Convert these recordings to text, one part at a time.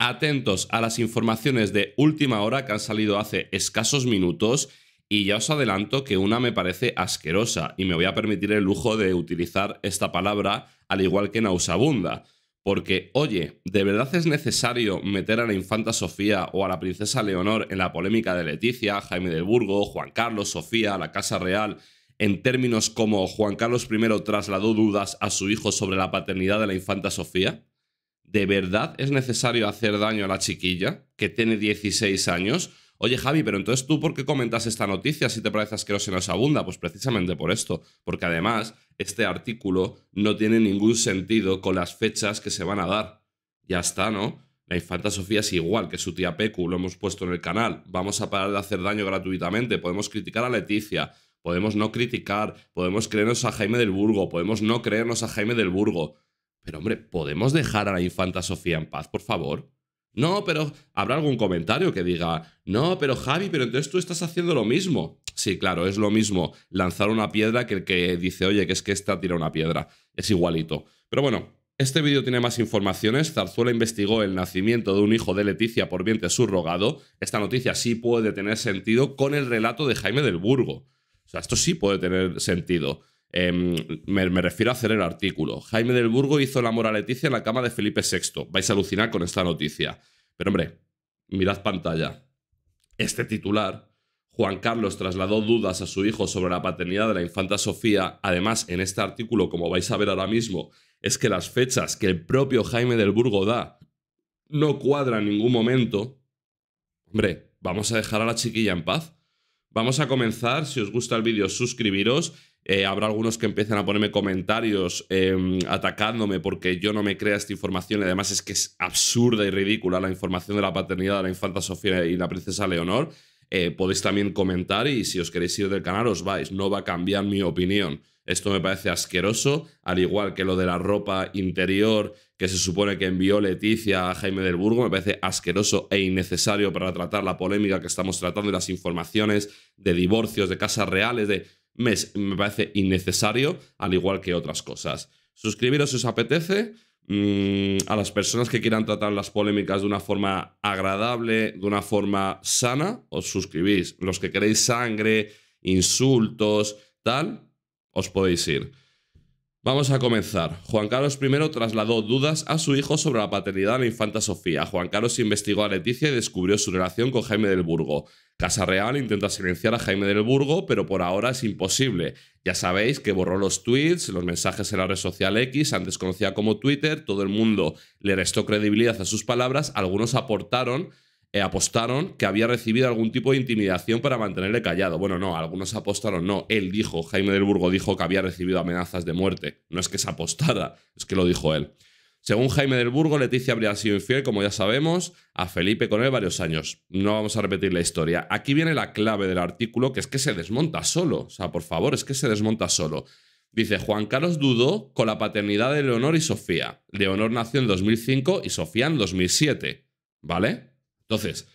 atentos a las informaciones de última hora que han salido hace escasos minutos y ya os adelanto que una me parece asquerosa y me voy a permitir el lujo de utilizar esta palabra al igual que nausabunda Porque, oye, ¿de verdad es necesario meter a la infanta Sofía o a la princesa Leonor en la polémica de Leticia, Jaime del Burgo, Juan Carlos, Sofía, la Casa Real, en términos como Juan Carlos I trasladó dudas a su hijo sobre la paternidad de la infanta Sofía? ¿de verdad es necesario hacer daño a la chiquilla que tiene 16 años? Oye Javi, pero entonces tú por qué comentas esta noticia si te parece no se nos abunda? Pues precisamente por esto, porque además este artículo no tiene ningún sentido con las fechas que se van a dar. Ya está, ¿no? La infanta Sofía es igual que su tía Pecu, lo hemos puesto en el canal. Vamos a parar de hacer daño gratuitamente, podemos criticar a Leticia, podemos no criticar, podemos creernos a Jaime del Burgo, podemos no creernos a Jaime del Burgo pero hombre, ¿podemos dejar a la infanta Sofía en paz, por favor? No, pero habrá algún comentario que diga, no, pero Javi, pero entonces tú estás haciendo lo mismo. Sí, claro, es lo mismo lanzar una piedra que el que dice, oye, que es que esta tira una piedra. Es igualito. Pero bueno, este vídeo tiene más informaciones. Zarzuela investigó el nacimiento de un hijo de Leticia por vientre subrogado. Esta noticia sí puede tener sentido con el relato de Jaime del Burgo. O sea, esto sí puede tener sentido. Em, me, refiero a hacer el artículo. Jaime del Burgo hizo la amor Leticia en la cama de Felipe VI. Vais a alucinar con esta noticia. Pero hombre, mirad pantalla. Este titular, Juan Carlos trasladó dudas a su hijo sobre la paternidad de la infanta Sofía. Además, en este artículo, como vais a ver ahora mismo, es que las fechas que el propio Jaime del Burgo da no cuadran en ningún momento. Hombre, vamos a dejar a la chiquilla en paz. Vamos a comenzar, si os gusta el vídeo suscribiros eh, habrá algunos que empiecen a ponerme comentarios em, atacándome porque yo no me crea esta información. Y además es que es absurda y ridícula la información de la paternidad de la infanta Sofía y la princesa Leonor. Eh, podéis también comentar y si os queréis ir del canal os vais. No va a cambiar mi opinión. Esto me parece asqueroso, al igual que lo de la ropa interior que se supone que envió Leticia a Jaime del Burgo. Me parece asqueroso e innecesario para tratar la polémica que estamos tratando y las informaciones de divorcios, de casas reales, de me, parece innecesario, al igual que otras cosas. Suscribiros si os apetece. Mm, a las personas que quieran tratar las polémicas de una forma agradable, de una forma sana, os suscribís. Los que queréis sangre, insultos, tal, os podéis ir. Vamos a comenzar. Juan Carlos I trasladó dudas a su hijo sobre la paternidad de la infanta Sofía. Juan Carlos investigó a Leticia y descubrió su relación con Jaime del Burgo. Casa Real intenta silenciar a Jaime del Burgo, pero por ahora es imposible. Ya sabéis que borró los tweets, los mensajes en la red social X, antes conocida como Twitter, todo el mundo le restó credibilidad a sus palabras, algunos aportaron eh, apostaron que había recibido algún tipo de intimidación para mantenerle callado. Bueno, no, algunos apostaron, no. Él dijo, Jaime del Burgo dijo que había recibido amenazas de muerte. No es que se apostara, es que lo dijo él. Según Jaime del Burgo, Leticia habría sido infiel, como ya sabemos, a Felipe con él varios años. No vamos a repetir la historia. Aquí viene la clave del artículo, que es que se desmonta solo. O sea, por favor, es que se desmonta solo. Dice, Juan Carlos dudó con la paternidad de Leonor y Sofía. Leonor nació en 2005 y Sofía en 2007. ¿Vale? Entonces,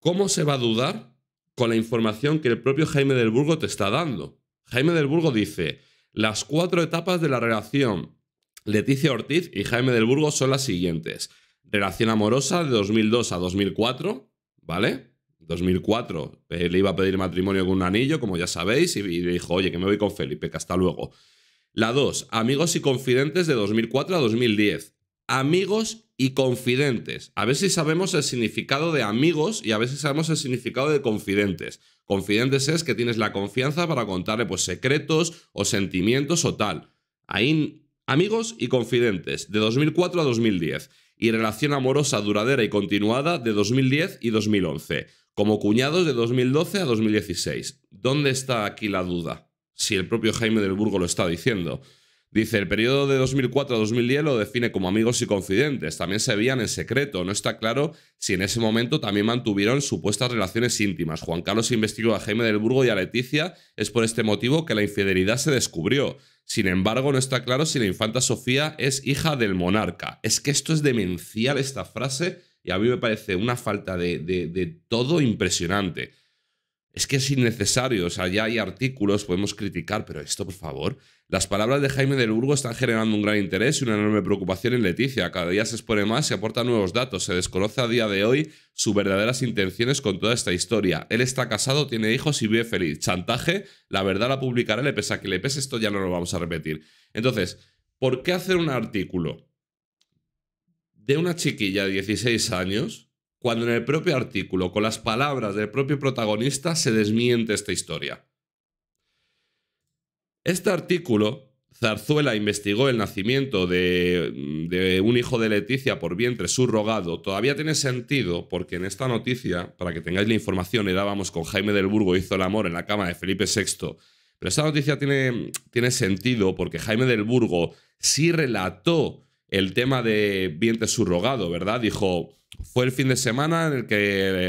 ¿cómo se va a dudar con la información que el propio Jaime del Burgo te está dando? Jaime del Burgo dice, las cuatro etapas de la relación Leticia Ortiz y Jaime del Burgo son las siguientes. Relación amorosa de 2002 a 2004, ¿vale? 2004 eh, le iba a pedir matrimonio con un anillo, como ya sabéis, y, le dijo, oye, que me voy con Felipe, que hasta luego. La dos, amigos y confidentes de 2004 a 2010. Amigos y confidentes. A ver si sabemos el significado de amigos y a veces sabemos el significado de confidentes. Confidentes es que tienes la confianza para contarle pues secretos o sentimientos o tal. Ahí amigos y confidentes de 2004 a 2010 y relación amorosa duradera y continuada de 2010 y 2011, como cuñados de 2012 a 2016. ¿Dónde está aquí la duda? Si el propio Jaime del Burgo lo está diciendo. Dice, el periodo de 2004 a 2010 lo define como amigos y confidentes. También se veían en secreto. No está claro si en ese momento también mantuvieron supuestas relaciones íntimas. Juan Carlos investigó a Jaime del Burgo y a Leticia. Es por este motivo que la infidelidad se descubrió. Sin embargo, no está claro si la infanta Sofía es hija del monarca. Es que esto es demencial esta frase y a mí me parece una falta de, de todo impresionante es que es innecesario, o sea, ya hay artículos, podemos criticar, pero esto, por favor. Las palabras de Jaime del Burgo están generando un gran interés y una enorme preocupación en Leticia. Cada día se expone más y aporta nuevos datos. Se desconoce a día de hoy sus verdaderas intenciones con toda esta historia. Él está casado, tiene hijos y vive feliz. Chantaje, la verdad la publicará, le pesa que le pese, esto ya no lo vamos a repetir. Entonces, ¿por qué hacer un artículo de una chiquilla de 16 años? cuando en el propio artículo, con las palabras del propio protagonista, se desmiente esta historia. Este artículo, Zarzuela investigó el nacimiento de, un hijo de Leticia por vientre subrogado, todavía tiene sentido porque en esta noticia, para que tengáis la información, dábamos con Jaime del Burgo, hizo el amor en la cama de Felipe VI, pero esta noticia tiene, tiene sentido porque Jaime del Burgo sí relató el tema de vientre subrogado, ¿verdad? Dijo, fue el fin de semana en el que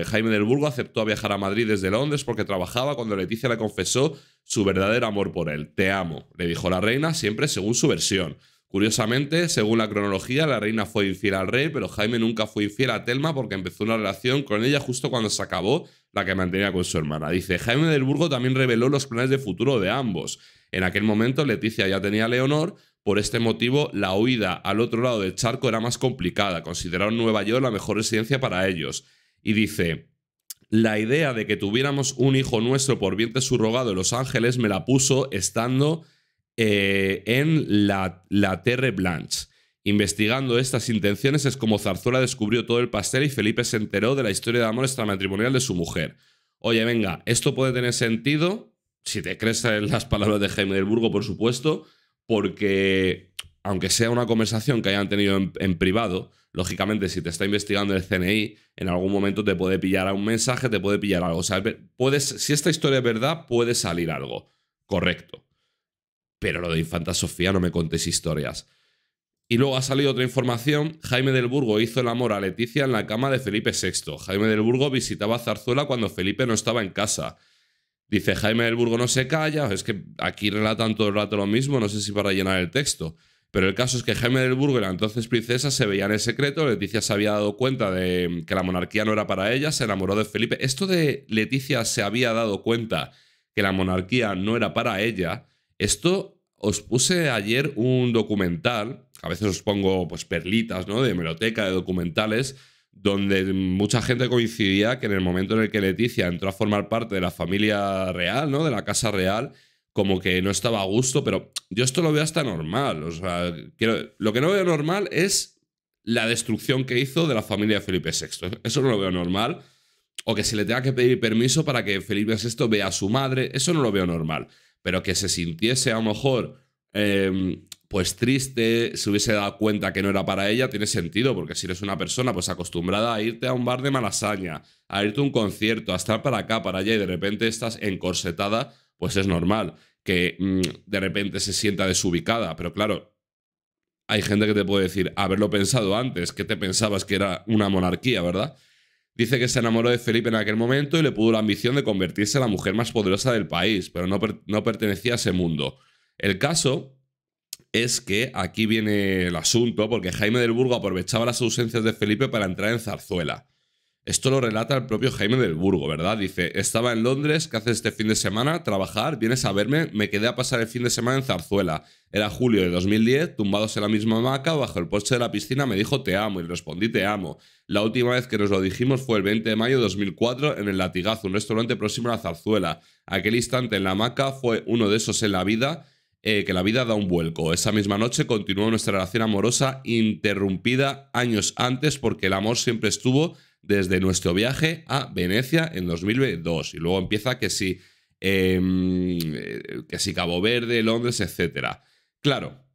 eh, Jaime del Burgo aceptó viajar a Madrid desde Londres porque trabajaba cuando Leticia le confesó su verdadero amor por él. Te amo, le dijo la reina, siempre según su versión. Curiosamente, según la cronología, la reina fue infiel al rey, pero Jaime nunca fue infiel a Telma porque empezó una relación con ella justo cuando se acabó la que mantenía con su hermana. Dice, Jaime del Burgo también reveló los planes de futuro de ambos. En aquel momento Leticia ya tenía a Leonor, por este motivo, la huida al otro lado del charco era más complicada. Consideraron Nueva York la mejor residencia para ellos. Y dice, la idea de que tuviéramos un hijo nuestro por vientre subrogado en Los Ángeles me la puso estando eh, en la, la Terre Blanche. Investigando estas intenciones es como Zarzuela descubrió todo el pastel y Felipe se enteró de la historia de amor extramatrimonial de su mujer. Oye, venga, esto puede tener sentido, si te crees en las palabras de Jaime del Burgo, por supuesto, porque aunque sea una conversación que hayan tenido en, privado, lógicamente si te está investigando el CNI, en algún momento te puede pillar a un mensaje, te puede pillar algo. O sea, puedes, si esta historia es verdad, puede salir algo. Correcto. Pero lo de Infanta Sofía no me contes historias. Y luego ha salido otra información. Jaime del Burgo hizo el amor a Leticia en la cama de Felipe VI. Jaime del Burgo visitaba Zarzuela cuando Felipe no estaba en casa. Dice Jaime del Burgo no se calla, es que aquí relatan todo el rato lo mismo, no sé si para llenar el texto. Pero el caso es que Jaime del Burgo y la entonces princesa se veía en el secreto, Leticia se había dado cuenta de que la monarquía no era para ella, se enamoró de Felipe. Esto de Leticia se había dado cuenta que la monarquía no era para ella, esto os puse ayer un documental, a veces os pongo pues perlitas, ¿no? De hemeroteca, de documentales, donde mucha gente coincidía que en el momento en el que Leticia entró a formar parte de la familia real, ¿no? De la casa real, como que no estaba a gusto, pero yo esto lo veo hasta normal. O sea, quiero, lo que no veo normal es la destrucción que hizo de la familia de Felipe VI. Eso no lo veo normal. O que se le tenga que pedir permiso para que Felipe VI vea a su madre. Eso no lo veo normal. Pero que se sintiese a lo mejor em, pues triste, se hubiese dado cuenta que no era para ella, tiene sentido, porque si eres una persona pues acostumbrada a irte a un bar de malasaña, a irte a un concierto, a estar para acá, para allá y de repente estás encorsetada, pues es normal que mm, de repente se sienta desubicada, pero claro, hay gente que te puede decir, haberlo pensado antes, que te pensabas que era una monarquía, ¿verdad? Dice que se enamoró de Felipe en aquel momento y le pudo la ambición de convertirse en la mujer más poderosa del país, pero no, no pertenecía a ese mundo. El caso es que aquí viene el asunto, porque Jaime del Burgo aprovechaba las ausencias de Felipe para entrar en Zarzuela. Esto lo relata el propio Jaime del Burgo, ¿verdad? Dice, estaba en Londres, ¿qué haces este fin de semana? Trabajar, vienes a verme, me quedé a pasar el fin de semana en Zarzuela. Era julio de 2010, tumbados en la misma hamaca, bajo el porche de la piscina, me dijo te amo y respondí te amo. La última vez que nos lo dijimos fue el 20 de mayo de 2004 en el Latigazo, un restaurante próximo a la Zarzuela. Aquel instante en la hamaca fue uno de esos en la vida eh, que la vida da un vuelco. Esa misma noche continuó nuestra relación amorosa interrumpida años antes porque el amor siempre estuvo desde nuestro viaje a Venecia en 2002. Y luego empieza que sí em, eh, que si Cabo Verde, Londres, etc. Claro,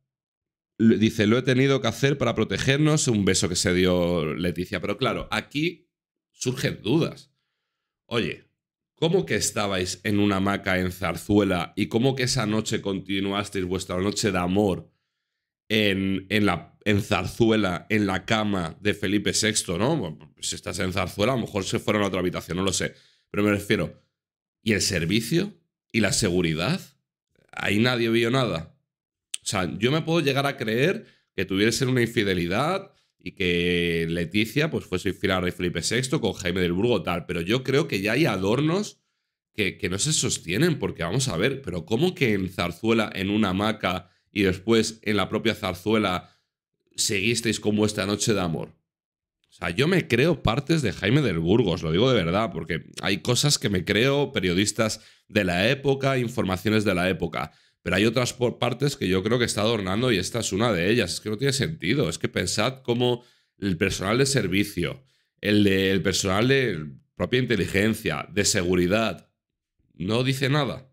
dice, lo he tenido que hacer para protegernos, un beso que se dio Leticia. Pero claro, aquí surgen dudas. Oye, ¿Cómo que estabais en una hamaca en Zarzuela y cómo que esa noche continuasteis vuestra noche de amor en, la, en Zarzuela, en la cama de Felipe VI, ¿no? Pues si estás en Zarzuela, a lo mejor se fueron a otra habitación, no lo sé. Pero me refiero, ¿y el servicio? ¿Y la seguridad? Ahí nadie vio nada. O sea, yo me puedo llegar a creer que tuviese una infidelidad y que Leticia pues fuese fiel de Felipe VI con Jaime del Burgo tal, pero yo creo que ya hay adornos que, no se sostienen, porque vamos a ver, pero ¿cómo que en Zarzuela, en una hamaca y después en la propia Zarzuela seguisteis con vuestra noche de amor? O sea, yo me creo partes de Jaime del Burgo, os lo digo de verdad, porque hay cosas que me creo, periodistas de la época, informaciones de la época. Pero hay otras partes que yo creo que está adornando y esta es una de ellas. Es que no tiene sentido. Es que pensad cómo el personal de servicio, el, el personal de propia inteligencia, de seguridad, no dice nada.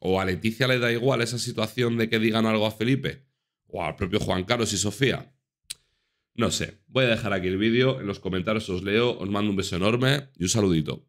O a Leticia le da igual esa situación de que digan algo a Felipe. O al propio Juan Carlos y Sofía. No sé. Voy a dejar aquí el vídeo. En los comentarios os leo. Os mando un beso enorme y un saludito.